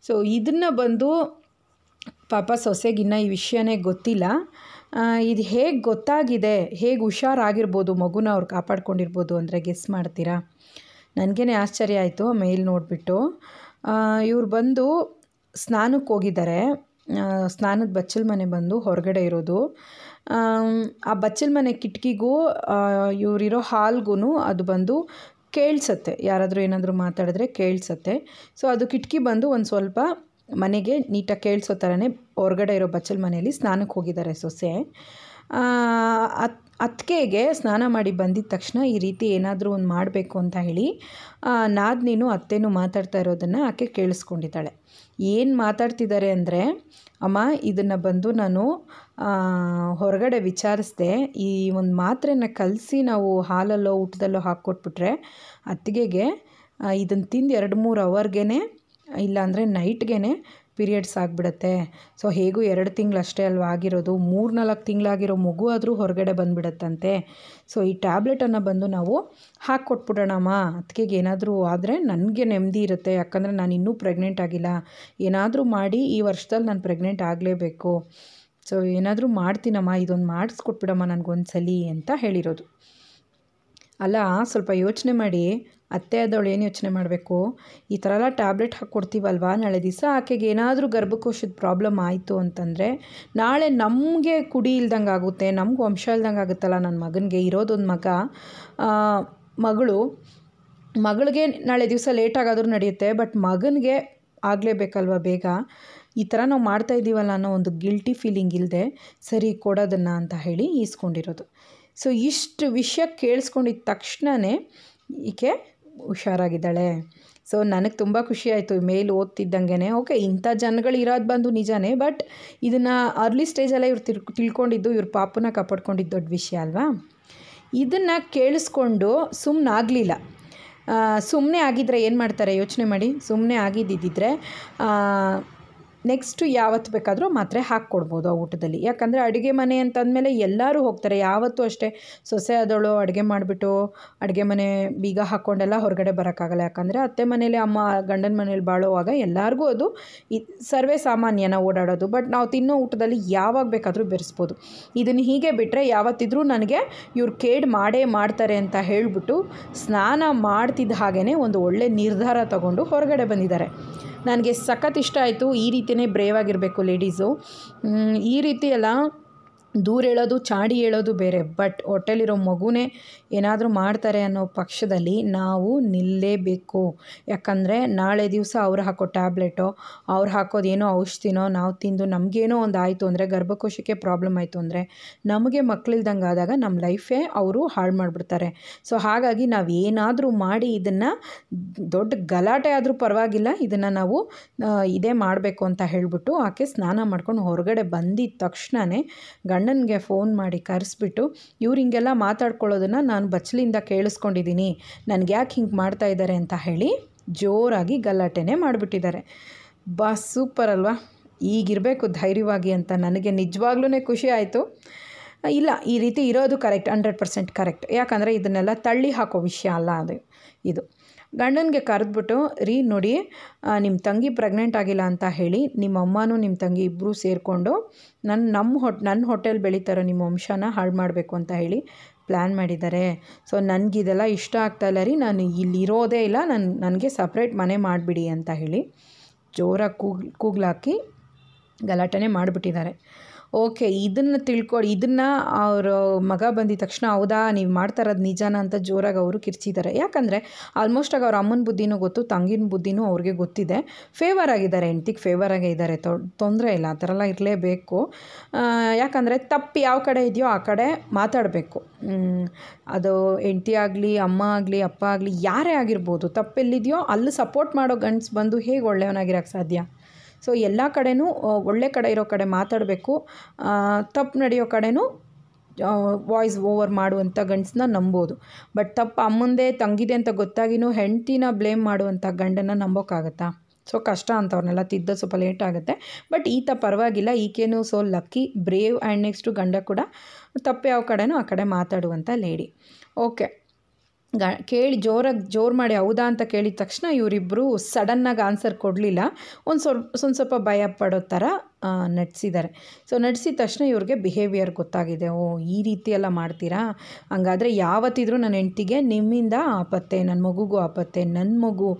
ಸೊ ಇದನ್ನು ಬಂದು ಪಾಪ ಇನ್ನೂ ಈ ವಿಷಯನೇ ಗೊತ್ತಿಲ್ಲ ಇದು ಹೇಗೆ ಗೊತ್ತಾಗಿದೆ ಹೇಗೆ ಹುಷಾರಾಗಿರ್ಬೋದು ಮಗುನ ಅವ್ರು ಕಾಪಾಡ್ಕೊಂಡಿರ್ಬೋದು ಅಂದರೆ ಗೆಸ್ ಮಾಡ್ತೀರಾ ನನಗೇ ಆಶ್ಚರ್ಯ ಆಯಿತು ಮೇಲ್ ನೋಡಿಬಿಟ್ಟು ಇವ್ರು ಬಂದು ಸ್ನಾನಕ್ಕೆ ಹೋಗಿದ್ದಾರೆ ಸ್ನಾನದ ಬಚ್ಚಲ್ ಮನೆ ಬಂದು ಹೊರಗಡೆ ಇರೋದು ಆ ಬಚ್ಚಲ್ ಮನೆ ಕಿಟಕಿಗೂ ಇವರಿರೋ ಹಾಲ್ಗೂ ಅದು ಬಂದು ಕೇಳಿಸತ್ತೆ ಯಾರಾದರೂ ಏನಾದರೂ ಮಾತಾಡಿದ್ರೆ ಕೇಳಿಸತ್ತೆ ಸೊ ಅದು ಕಿಟಕಿ ಬಂದು ಒಂದು ಸ್ವಲ್ಪ ಮನೆಗೆ ನೀಟಾಗಿ ಕೇಳಿಸೋ ಥರನೇ ಹೊರಗಡೆ ಇರೋ ಬಚ್ಚಲ್ ಮನೆಯಲ್ಲಿ ಸ್ನಾನಕ್ಕೆ ಹೋಗಿದ್ದಾರೆ ಸೊಸೆ ಅತ್ತಿಗೆಗೆ ಸ್ನಾನ ಮಾಡಿ ಬಂದಿದ್ದ ತಕ್ಷಣ ಈ ರೀತಿ ಏನಾದರೂ ಒಂದು ಮಾಡಬೇಕು ಅಂತ ಹೇಳಿ ನೀನು ಅತ್ತೆನೂ ಮಾತಾಡ್ತಾ ಇರೋದನ್ನು ಆಕೆ ಕೇಳಿಸ್ಕೊಂಡಿದ್ದಾಳೆ ಏನು ಮಾತಾಡ್ತಿದ್ದಾರೆ ಅಂದರೆ ಅಮ್ಮ ಇದನ್ನು ಬಂದು ನಾನು ಹೊರಗಡೆ ವಿಚಾರಿಸ್ದೆ ಈ ಒಂದು ಮಾತ್ರೆನ ಕಲಸಿ ನಾವು ಹಾಲಲ್ಲೋ ಊಟದಲ್ಲೋ ಹಾಕ್ಕೊಟ್ಬಿಟ್ರೆ ಅತ್ತಿಗೆಗೆ ಇದನ್ನು ತಿಂದು ಎರಡು ಮೂರು ಅವರ್ಗೆ ಇಲ್ಲಾಂದರೆ ನೈಟ್ಗೆ ಪೀರಿಯಡ್ಸ್ ಆಗಿಬಿಡತ್ತೆ ಸೊ ಹೇಗೂ ಎರಡು ಅಷ್ಟೇ ಅಲ್ವಾ ಆಗಿರೋದು ಮೂರು ನಾಲ್ಕು ತಿಂಗಳಾಗಿರೋ ಮಗು ಆದರೂ ಹೊರಗಡೆ ಬಂದುಬಿಡತ್ತಂತೆ ಸೊ ಈ ಟ್ಯಾಬ್ಲೆಟನ್ನು ಬಂದು ನಾವು ಕೊಟ್ಬಿಡೋಣಮ್ಮ ಅದಕ್ಕೆ ಏನಾದರೂ ಆದರೆ ನನಗೆ ನೆಮ್ಮದಿ ಇರುತ್ತೆ ಯಾಕಂದರೆ ನಾನು ಇನ್ನೂ ಪ್ರೆಗ್ನೆಂಟ್ ಆಗಿಲ್ಲ ಏನಾದರೂ ಮಾಡಿ ಈ ವರ್ಷದಲ್ಲಿ ನಾನು ಪ್ರೆಗ್ನೆಂಟ್ ಆಗಲೇಬೇಕು ಸೊ ಏನಾದರೂ ಮಾಡ್ತೀನಮ್ಮ ಇದೊಂದು ಮಾಡಿಸ್ಕೊಟ್ಬಿಡಮ್ಮ ನನಗೊಂದ್ಸಲಿ ಅಂತ ಹೇಳಿರೋದು ಅಲ್ಲ ಸ್ವಲ್ಪ ಯೋಚನೆ ಮಾಡಿ ಅತ್ತೆ ಆದವಳು ಏನು ಯೋಚನೆ ಮಾಡಬೇಕು ಈ ಥರ ಎಲ್ಲ ಟ್ಯಾಬ್ಲೆಟ್ ಹಾಕ್ಕೊಡ್ತೀವಲ್ವಾ ನಾಳೆ ದಿವಸ ಆಕೆಗೆ ಏನಾದರೂ ಗರ್ಭಕೋಶದ ಪ್ರಾಬ್ಲಮ್ ಆಯಿತು ಅಂತಂದರೆ ನಾಳೆ ನಮಗೆ ಕುಡಿ ಇಲ್ದಂಗೆ ಆಗುತ್ತೆ ನಮ್ಗೆ ವಂಶ ಇಲ್ದಂಗೆ ಆಗುತ್ತಲ್ಲ ನನ್ನ ಮಗನಿಗೆ ಇರೋದೊಂದು ಮಗ ಮಗಳು ಮಗಳಿಗೆ ನಾಳೆ ದಿವಸ ಲೇಟಾಗಾದರೂ ನಡೆಯುತ್ತೆ ಬಟ್ ಮಗನಿಗೆ ಆಗಲೇಬೇಕಲ್ವ ಬೇಗ ಈ ಥರ ನಾವು ಮಾಡ್ತಾ ಇದ್ದೀವಲ್ಲ ಅನ್ನೋ ಒಂದು ಗಿಲ್ಟಿ ಫೀಲಿಂಗ್ ಇಲ್ಲದೆ ಸರಿ ಕೊಡೋದನ್ನು ಅಂತ ಹೇಳಿ ಈಸ್ಕೊಂಡಿರೋದು ಸೊ ಇಷ್ಟು ವಿಷಯ ಕೇಳಿಸ್ಕೊಂಡಿದ್ದ ತಕ್ಷಣವೇ ಈಕೆ ಹುಷಾರಾಗಿದ್ದಾಳೆ ಸೊ ನನಗೆ ತುಂಬ ಖುಷಿ ಆಯಿತು ಮೇಲೆ ಓದ್ತಿದ್ದಂಗೆ ಓಕೆ ಇಂಥ ಜನಗಳು ಇರೋದು ಬಂದು ನಿಜಾನೇ ಬಟ್ ಇದನ್ನು ಅರ್ಲಿ ಸ್ಟೇಜಲ್ಲೇ ಇವ್ರು ತಿರ್ ತಿಳ್ಕೊಂಡಿದ್ದು ಇವ್ರ ಪಾಪನ ಕಾಪಾಡ್ಕೊಂಡಿದ್ದು ದೊಡ್ಡ ವಿಷಯ ಅಲ್ವಾ ಇದನ್ನು ಕೇಳಿಸ್ಕೊಂಡು ಆಗಲಿಲ್ಲ ಸುಮ್ಮನೆ ಆಗಿದ್ದರೆ ಏನು ಮಾಡ್ತಾರೆ ಯೋಚನೆ ಮಾಡಿ ಸುಮ್ಮನೆ ಆಗಿದ್ದಿದ್ದರೆ ನೆಕ್ಸ್ಟ್ ಯಾವತ್ತು ಬೇಕಾದರೂ ಮಾತ್ರೆ ಹಾಕ್ಕೊಡ್ಬೋದು ಆ ಊಟದಲ್ಲಿ ಯಾಕಂದರೆ ಅಡುಗೆ ಮನೆ ಅಂತಂದಮೇಲೆ ಎಲ್ಲರೂ ಹೋಗ್ತಾರೆ ಯಾವತ್ತೂ ಅಷ್ಟೇ ಸೊಸೆ ಆದವಳು ಅಡುಗೆ ಮಾಡಿಬಿಟ್ಟು ಅಡುಗೆ ಮನೆ ಬೀಗ ಹಾಕ್ಕೊಂಡೆಲ್ಲ ಹೊರಗಡೆ ಬರೋಕ್ಕಾಗಲ್ಲ ಯಾಕಂದರೆ ಅತ್ತೆ ಮನೇಲಿ ಅಮ್ಮ ಗಂಡನ ಮನೇಲಿ ಬಾಳುವಾಗ ಎಲ್ಲರಿಗೂ ಅದು ಈ ಸರ್ವೇ ಸಾಮಾನ್ಯನ ಓಡಾಡೋದು ಬಟ್ ನಾವು ತಿನ್ನೋ ಊಟದಲ್ಲಿ ಯಾವಾಗ ಬೇಕಾದರೂ ಬೆರೆಸ್ಬೋದು ಇದನ್ನು ಹೀಗೆ ಬಿಟ್ಟರೆ ಯಾವತ್ತಿದ್ರೂ ನನಗೆ ಇವ್ರು ಕೇಡ್ ಮಾಡೇ ಮಾಡ್ತಾರೆ ಅಂತ ಹೇಳಿಬಿಟ್ಟು ಸ್ನಾನ ಮಾಡ್ತಿದ್ದ ಹಾಗೇ ಒಂದು ಒಳ್ಳೆ ನಿರ್ಧಾರ ತಗೊಂಡು ಹೊರಗಡೆ ಬಂದಿದ್ದಾರೆ ನನಗೆ ಸಖತ್ ಇಷ್ಟ ಆಯಿತು ಈ ರೀತಿಯೇ ಆಗಿರಬೇಕು ಲೇಡೀಸು ಈ ರೀತಿ ಎಲ್ಲ ದೂರ ಹೇಳೋದು ಚಾಡಿ ಹೇಳೋದು ಬೇರೆ ಬಟ್ ಹೊಟ್ಟೆಲಿರೋ ಮಗುನೇ ಏನಾದರೂ ಮಾಡ್ತಾರೆ ಅನ್ನೋ ಪಕ್ಷದಲ್ಲಿ ನಾವು ನಿಲ್ಲಲೇಬೇಕು ಯಾಕಂದರೆ ನಾಳೆ ದಿವಸ ಅವ್ರು ಹಾಕೋ ಟ್ಯಾಬ್ಲೆಟೋ ಅವ್ರು ಹಾಕೋದೇನೋ ಔಷಧಿನೋ ನಾವು ತಿಂದು ನಮಗೇನೋ ಒಂದು ಆಯಿತು ಅಂದರೆ ಗರ್ಭಕೋಶಕ್ಕೆ ಪ್ರಾಬ್ಲಮ್ ಆಯಿತು ಅಂದರೆ ನಮಗೆ ಮಕ್ಕಳಿಲ್ದಂಗೆ ಆದಾಗ ನಮ್ಮ ಲೈಫೇ ಅವರು ಹಾಳು ಮಾಡಿಬಿಡ್ತಾರೆ ಸೊ ಹಾಗಾಗಿ ನಾವು ಏನಾದರೂ ಮಾಡಿ ಇದನ್ನು ದೊಡ್ಡ ಗಲಾಟೆ ಆದರೂ ಪರವಾಗಿಲ್ಲ ಇದನ್ನು ನಾವು ಇದೇ ಮಾಡಬೇಕು ಅಂತ ಹೇಳಿಬಿಟ್ಟು ಆಕೆ ಸ್ನಾನ ಮಾಡ್ಕೊಂಡು ಹೊರಗಡೆ ಬಂದಿದ್ದ ತಕ್ಷಣವೇ ಗಂಡ ಅಣ್ಣನಿಗೆ ಫೋನ್ ಮಾಡಿ ಕರೆಸ್ಬಿಟ್ಟು ಇವ್ರು ಹಿಂಗೆಲ್ಲ ಮಾತಾಡ್ಕೊಳ್ಳೋದನ್ನು ನಾನು ಬಚ್ಚಲಿಂದ ಕೇಳಿಸ್ಕೊಂಡಿದ್ದೀನಿ ನನಗೆ ಯಾಕೆ ಹಿಂಗೆ ಮಾಡ್ತಾ ಇದ್ದಾರೆ ಅಂತ ಹೇಳಿ ಜೋರಾಗಿ ಗಲಾಟೆನೇ ಮಾಡಿಬಿಟ್ಟಿದ್ದಾರೆ ಬಾ ಸೂಪರ್ ಅಲ್ವಾ ಈಗಿರಬೇಕು ಧೈರ್ಯವಾಗಿ ಅಂತ ನನಗೆ ನಿಜವಾಗ್ಲೂ ಖುಷಿ ಆಯಿತು ಇಲ್ಲ ಈ ರೀತಿ ಇರೋದು ಕರೆಕ್ಟ್ ಹಂಡ್ರೆಡ್ ಪರ್ಸೆಂಟ್ ಕರೆಕ್ಟ್ ಯಾಕಂದರೆ ಇದನ್ನೆಲ್ಲ ತಳ್ಳಿ ಹಾಕೋ ವಿಷಯ ಅಲ್ಲ ಅದು ಇದು ಗಂಡನಿಗೆ ಕರೆದ್ಬಿಟ್ಟು ರೀ ನೋಡಿ ನಿಮ್ಮ ತಂಗಿ ಪ್ರೆಗ್ನೆಂಟ್ ಆಗಿಲ್ಲ ಅಂತ ಹೇಳಿ ನಿಮ್ಮ ಅಮ್ಮನೂ ನಿಮ್ಮ ತಂಗಿ ಇಬ್ಬರೂ ಸೇರಿಕೊಂಡು ನನ್ನ ನಮ್ಮ ಹೊಟ್ ನನ್ನ ಹೋಟೆಲ್ ಬೆಳೀತಾರೋ ನಿಮ್ಮ ವಂಶನ ಹಾಳು ಮಾಡಬೇಕು ಅಂತ ಹೇಳಿ ಪ್ಲ್ಯಾನ್ ಮಾಡಿದ್ದಾರೆ ಸೊ ನನಗಿದೆಲ್ಲ ಇಷ್ಟ ಆಗ್ತಾಯಿಲ್ಲ ರೀ ನಾನು ಇಲ್ಲಿರೋದೇ ಇಲ್ಲ ನಾನು ನನಗೆ ಸಪ್ರೇಟ್ ಮನೆ ಮಾಡಿಬಿಡಿ ಅಂತ ಹೇಳಿ ಜೋರಾಗಿ ಕೂಗ್ ಕೂಗ್ಲಾಕಿ ಗಲಾಟೆನೇ ಮಾಡಿಬಿಟ್ಟಿದ್ದಾರೆ ಓಕೆ ಇದನ್ನು ತಿಳ್ಕೊಳ್ಳಿ ಇದನ್ನು ಅವರ ಮಗ ಬಂದಿದ ತಕ್ಷಣ ಹೌದಾ ನೀವು ಮಾಡ್ತಾ ಇರೋದು ನಿಜಾನ ಅಂತ ಜೋರಾಗಿ ಅವರು ಕಿರ್ಚಿದ್ದಾರೆ ಯಾಕಂದರೆ ಆಲ್ಮೋಸ್ಟ್ ಆಗಿ ಅವ್ರ ಅಮ್ಮನ ಬುದ್ಧಿನೂ ಗೊತ್ತು ತಂಗಿನ ಬುದ್ಧಿನೂ ಅವ್ರಿಗೆ ಗೊತ್ತಿದೆ ಫೇವರ್ ಆಗಿದ್ದಾರೆ ಹೆಂಡ್ತಿಗೆ ಫೇವರ್ ಆಗೇ ಇದ್ದಾರೆ ತೊಂದರೆ ಇಲ್ಲ ಆ ಥರ ಎಲ್ಲ ಇರಲೇಬೇಕು ಯಾಕಂದರೆ ತಪ್ಪು ಯಾವ ಕಡೆ ಇದೆಯೋ ಆ ಕಡೆ ಮಾತಾಡಬೇಕು ಅದು ಹೆಂಡತಿ ಆಗಲಿ ಅಮ್ಮ ಆಗಲಿ ಅಪ್ಪ ಆಗಲಿ ಯಾರೇ ಆಗಿರ್ಬೋದು ತಪ್ಪೆಲ್ಲಿದೆಯೋ ಅಲ್ಲಿ ಸಪೋರ್ಟ್ ಮಾಡೋ ಗಂಡ್ಸು ಬಂದು ಹೇಗೆ ಒಳ್ಳೆಯವನಾಗಿರೋಕ್ಕೆ ಸಾಧ್ಯ ಸೊ ಎಲ್ಲ ಕಡೆಯೂ ಒಳ್ಳೆ ಕಡೆ ಇರೋ ಕಡೆ ಮಾತಾಡಬೇಕು ತಪ್ಪು ನಡೆಯೋ ಕಡೆಯೂ ವಾಯ್ಸ್ ಓವರ್ ಮಾಡುವಂಥ ಗಂಡ್ಸನ್ನ ನಂಬೋದು ಬಟ್ ತಪ್ಪು ಅಮ್ಮಂದೇ ತಂಗಿದೆ ಅಂತ ಗೊತ್ತಾಗಿನೂ ಹೆಂಡ್ತಿನ ಬ್ಲೇಮ್ ಮಾಡುವಂಥ ಗಂಡನ ನಂಬೋಕ್ಕಾಗತ್ತಾ ಸೊ ಕಷ್ಟ ಅವ್ರನ್ನೆಲ್ಲ ತಿದ್ದ ಸ್ವಲ್ಪ ಲೇಟ್ ಆಗುತ್ತೆ ಬಟ್ ಈತ ಪರವಾಗಿಲ್ಲ ಈಕೆನೂ so lucky brave and next ಗಂಡ ಕೂಡ ತಪ್ಪು ಯಾವ ಕಡೆನೂ ಆ ಕಡೆ ಮಾತಾಡುವಂಥ ಲೇಡಿ ಓಕೆ ಗ ಕೇಳಿ ಜೋರಾಗಿ ಜೋರು ಮಾಡಿ ಹೌದಾ ಅಂತ ಕೇಳಿದ ತಕ್ಷಣ ಇವರಿಬ್ಬರು ಸಡನ್ನಾಗಿ ಆನ್ಸರ್ ಕೊಡಲಿಲ್ಲ ಒಂದು ಸ್ವಲ್ಪ ಒಂದು ಸ್ವಲ್ಪ ಭಯ ಪಡೋ ಥರ ನಡೆಸಿದ್ದಾರೆ ಸೊ ನಟಿಸಿದ ತಕ್ಷಣ ಇವ್ರಿಗೆ ಬಿಹೇವಿಯರ್ ಗೊತ್ತಾಗಿದೆ ಓ ಈ ರೀತಿ ಎಲ್ಲ ಮಾಡ್ತೀರಾ ಹಂಗಾದರೆ ಯಾವತ್ತಿದ್ರೂ ನನ್ನ ಹೆಂಡ್ತಿಗೆ ನಿಮ್ಮಿಂದ ಆಪತ್ತೆ ನನ್ನ ಮಗುಗೂ ಆಪತ್ತೆ ನನ್ನ ಮಗು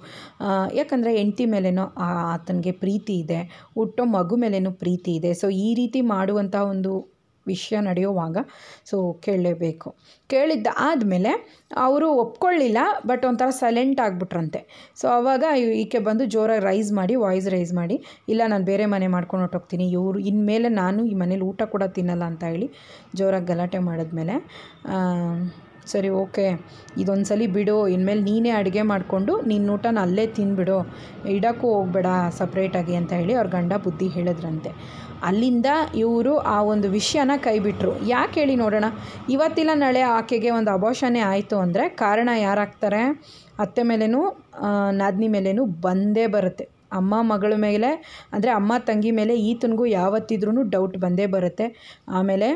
ಯಾಕಂದರೆ ಹೆಂಡ್ತಿ ಮೇಲೇನೋ ಆತನಿಗೆ ಪ್ರೀತಿ ಇದೆ ಹುಟ್ಟೋ ಮಗು ಮೇಲೇನೋ ಪ್ರೀತಿ ಇದೆ ಸೊ ಈ ರೀತಿ ಮಾಡುವಂಥ ಒಂದು ವಿಷಯ ನಡೆಯುವಾಗ ಸೊ ಕೇಳಲೇಬೇಕು ಕೇಳಿದ್ದ ಆದಮೇಲೆ ಅವರು ಒಪ್ಕೊಳ್ಳಿಲ್ಲ ಬಟ್ ಒಂಥರ ಸೈಲೆಂಟ್ ಆಗಿಬಿಟ್ರಂತೆ ಸೊ ಆವಾಗ ಈಕೆ ಬಂದು ಜೋರಾಗಿ ರೈಸ್ ಮಾಡಿ ವಾಯ್ಸ್ ರೈಸ್ ಮಾಡಿ ಇಲ್ಲ ನಾನು ಬೇರೆ ಮನೆ ಮಾಡ್ಕೊಂಡು ಹೋಗ್ತೀನಿ ಇವರು ಇನ್ಮೇಲೆ ನಾನು ಈ ಮನೇಲಿ ಊಟ ಕೂಡ ತಿನ್ನಲ್ಲ ಅಂತ ಹೇಳಿ ಜೋರಾಗಿ ಗಲಾಟೆ ಮಾಡಿದ್ಮೇಲೆ ಸರಿ ಓಕೆ ಇದೊಂದು ಸಲ ಬಿಡು ಇನ್ಮೇಲೆ ನೀನೇ ಅಡುಗೆ ಮಾಡಿಕೊಂಡು ನಿನ್ನ ಊಟನ ಅಲ್ಲೇ ತಿನ್ಬಿಡು ಇಡೋಕ್ಕೂ ಹೋಗ್ಬೇಡ ಸಪ್ರೇಟಾಗಿ ಅಂತ ಹೇಳಿ ಅವ್ರ ಗಂಡ ಬುದ್ಧಿ ಹೇಳಿದ್ರಂತೆ ಅಲ್ಲಿಂದ ಇವರು ಆ ಒಂದು ವಿಷಯನ ಕೈಬಿಟ್ರು ಯಾಕೆ ಹೇಳಿ ನೋಡೋಣ ಇವತ್ತಿಲ್ಲ ನಾಳೆ ಆಕೆಗೆ ಒಂದು ಅಬೋಷನೇ ಆಯಿತು ಅಂದರೆ ಕಾರಣ ಯಾರಾಗ್ತಾರೆ ಅತ್ತೆ ಮೇಲೇನೂ ನಾದಿನಿ ಮೇಲೇನೂ ಬಂದೇ ಬರುತ್ತೆ ಅಮ್ಮ ಮಗಳ ಮೇಲೆ ಅಂದರೆ ಅಮ್ಮ ತಂಗಿ ಮೇಲೆ ಈತನಿಗೂ ಯಾವತ್ತಿದ್ರೂ ಡೌಟ್ ಬಂದೇ ಬರುತ್ತೆ ಆಮೇಲೆ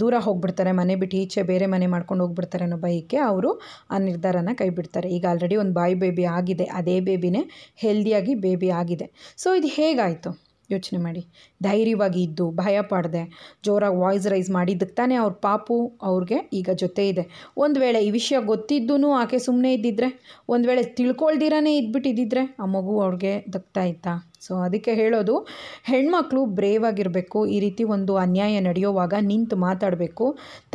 ದೂರ ಹೋಗ್ಬಿಡ್ತಾರೆ ಮನೆ ಬಿಟ್ಟು ಈಚೆ ಬೇರೆ ಮನೆ ಮಾಡ್ಕೊಂಡು ಹೋಗ್ಬಿಡ್ತಾರೆ ಅನ್ನೋ ಭಯಕ್ಕೆ ಅವರು ಆ ನಿರ್ಧಾರನ ಕೈಬಿಡ್ತಾರೆ ಈಗ ಆಲ್ರೆಡಿ ಒಂದು ಬಾಯಿ ಬೇಬಿ ಆಗಿದೆ ಅದೇ ಬೇಬಿನೇ ಹೆಲ್ದಿಯಾಗಿ ಬೇಬಿ ಆಗಿದೆ ಸೊ ಇದು ಹೇಗಾಯಿತು ಯೋಚನೆ ಮಾಡಿ ಧೈರ್ಯವಾಗಿ ಇದ್ದು ಭಯಪಡದೆ ಜೋರಾಗಿ ವಾಯ್ಸ್ ರೈಸ್ ಮಾಡಿದ್ದಕ್ಕೆ ತಾನೇ ಅವ್ರ ಪಾಪು ಅವ್ರಿಗೆ ಈಗ ಜೊತೆ ಇದೆ ಒಂದು ವೇಳೆ ಈ ವಿಷಯ ಗೊತ್ತಿದ್ದೂ ಆಕೆ ಸುಮ್ಮನೆ ಇದ್ದಿದ್ರೆ ಒಂದು ವೇಳೆ ತಿಳ್ಕೊಳ್ದಿರಾನೇ ಇದ್ಬಿಟ್ಟಿದ್ದಿದ್ರೆ ಆ ಮಗು ಅವ್ರಿಗೆ ದಕ್ತಾ ಇತ್ತಾ ಸೊ ಅದಕ್ಕೆ ಹೇಳೋದು ಹೆಣ್ಮಕ್ಳು ಬ್ರೇವ್ ಆಗಿರಬೇಕು ಈ ರೀತಿ ಒಂದು ಅನ್ಯಾಯ ನಡೆಯೋವಾಗ ನಿಂತು ಮಾತಾಡಬೇಕು